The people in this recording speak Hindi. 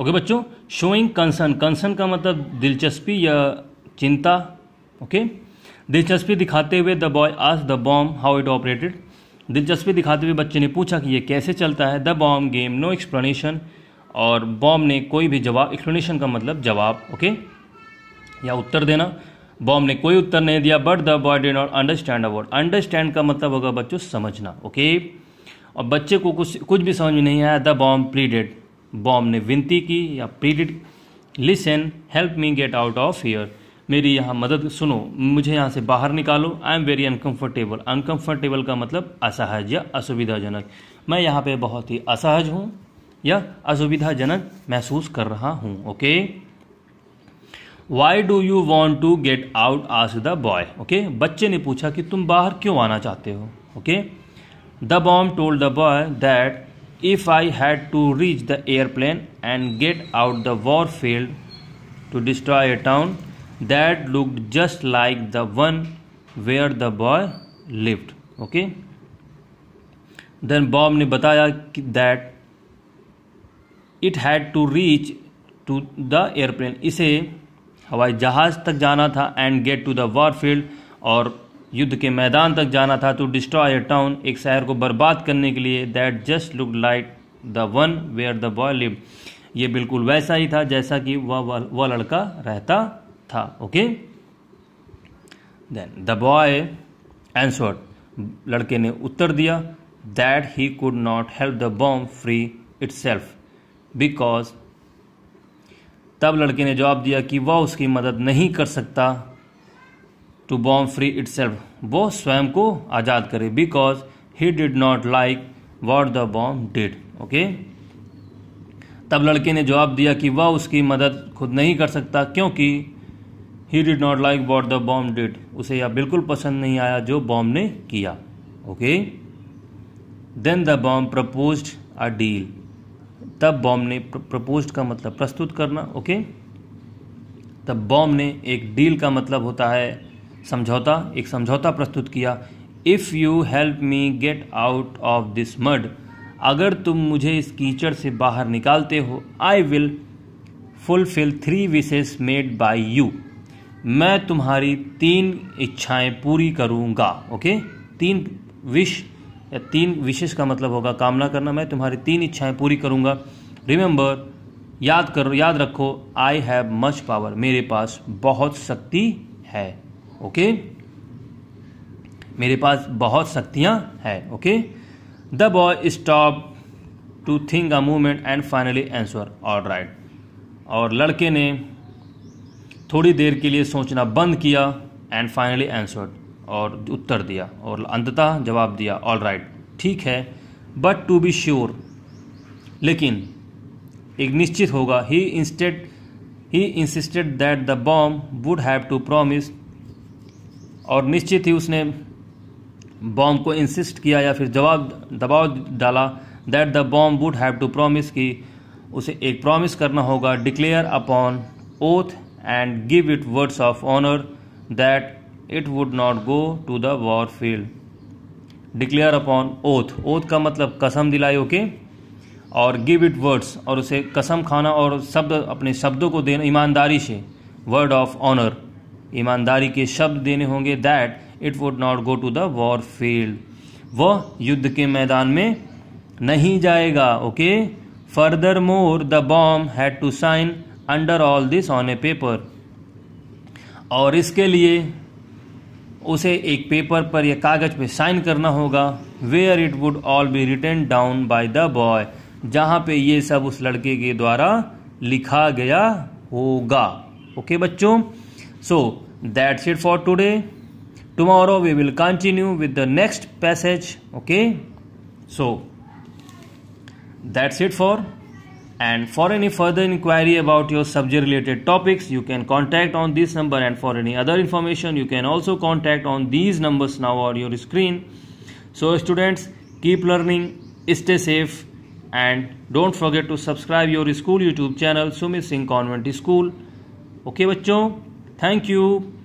ओके बच्चों शोइंग कंसर्न कंसर्न का मतलब दिलचस्पी या चिंता ओके दिलचस्पी दिखाते हुए द बॉय आज the bomb how it operated दिलचस्पी दिखाते हुए बच्चे ने पूछा कि ये कैसे चलता है the bomb gave no explanation और बॉम ने कोई भी जवाब एक्सप्लेनेशन का मतलब जवाब ओके या उत्तर देना बॉम ने कोई उत्तर नहीं दिया but the boy did not understand अवर्ड अंडरस्टैंड का मतलब होगा बच्चों समझना ओके और बच्चे को कुछ कुछ भी समझ में नहीं आया द बॉम प्लीडेड बॉम ने विनती की या pleaded listen help me get out of here मेरी यहाँ मदद सुनो मुझे यहाँ से बाहर निकालो I am very uncomfortable uncomfortable का मतलब असहज या असुविधाजनक मैं यहाँ पे बहुत ही असहज हूँ या असुविधाजनक महसूस कर रहा हूँ okay why do you want to get out आज द बॉय ओके बच्चे ने पूछा कि तुम बाहर क्यों आना चाहते हो okay the bomb told the boy that if I had to reach the airplane and get out the war field to destroy a town that looked just like the one where the boy lived. Okay. Then Bob ने बताया that it had to reach to the airplane. इसे हवाई जहाज तक जाना था and get to the war field और युद्ध के मैदान तक जाना था टू डिस्ट्रॉय अ टाउन एक शहर को बर्बाद करने के लिए that just look like the one where the boy live ये बिल्कुल वैसा ही था जैसा कि वह वह लड़का रहता था okay then the boy answered लड़के ने उत्तर दिया that he could not help the bomb free itself because तब लड़के ने जवाब दिया कि वह उसकी मदद नहीं कर सकता टू बॉम फ्री इट वो स्वयं को आज़ाद करे because he did not like what the bomb did okay तब लड़के ने जवाब दिया कि वह उसकी मदद खुद नहीं कर सकता क्योंकि he did not like what the bomb did उसे यह बिल्कुल पसंद नहीं आया जो बॉम्ब ने किया okay then the bomb propose a deal तब बॉम्ब ने प्रपोज का मतलब प्रस्तुत करना ओके okay? तब बॉम्ब ने एक डील का मतलब होता है समझौता एक समझौता प्रस्तुत किया if you help me get out of this mud अगर तुम मुझे इस कीचड़ से बाहर निकालते हो I will fulfil three wishes made by you मैं तुम्हारी तीन इच्छाएं पूरी करूंगा ओके तीन विश या तीन विशेष का मतलब होगा कामना करना मैं तुम्हारी तीन इच्छाएं पूरी करूंगा रिमेंबर याद करो याद रखो आई हैव मच पावर मेरे पास बहुत शक्ति है ओके मेरे पास बहुत शक्तियाँ है okay the boy stop to think a movement and finally answer all right और लड़के ने थोड़ी देर के लिए सोचना बंद किया एंड फाइनली एंसर और उत्तर दिया और अंततः जवाब दिया ऑल राइट ठीक है बट टू बी श्योर लेकिन एक निश्चित होगा he instead he insisted that the bomb would have to promise और निश्चित ही उसने बॉम्ब को इंसिस्ट किया या फिर जवाब दबाव डाला that the bomb would have to promise कि उसे एक प्रॉमिस करना होगा declare upon oath and give it words of honour that it would not go to the war field declare upon oath oath का मतलब कसम दिलाई ओके और गिव इट वर्ड्स और उसे कसम खाना और शब्द अपने शब्दों को देना ईमानदारी से वर्ड ऑफ ऑनर ईमानदारी के शब्द देने होंगे that it would not go to the war field वह युद्ध के मैदान में नहीं जाएगा okay furthermore the bomb had to sign under all this on a paper और इसके लिए उसे एक पेपर पर या कागज पे साइन करना होगा where it would all be written down by the boy जहां पे ये सब उस लड़के के द्वारा लिखा गया होगा ओके बच्चों सो that's it for today tomorrow we will continue with the next passage okay so that's it for and for any further inquiry about your subject related topics you can contact on this number and for any other information you can also contact on these numbers now on your screen so students keep learning stay safe and don't forget to subscribe your school youtube channel sumit singh convent school okay बच्चों Thank you.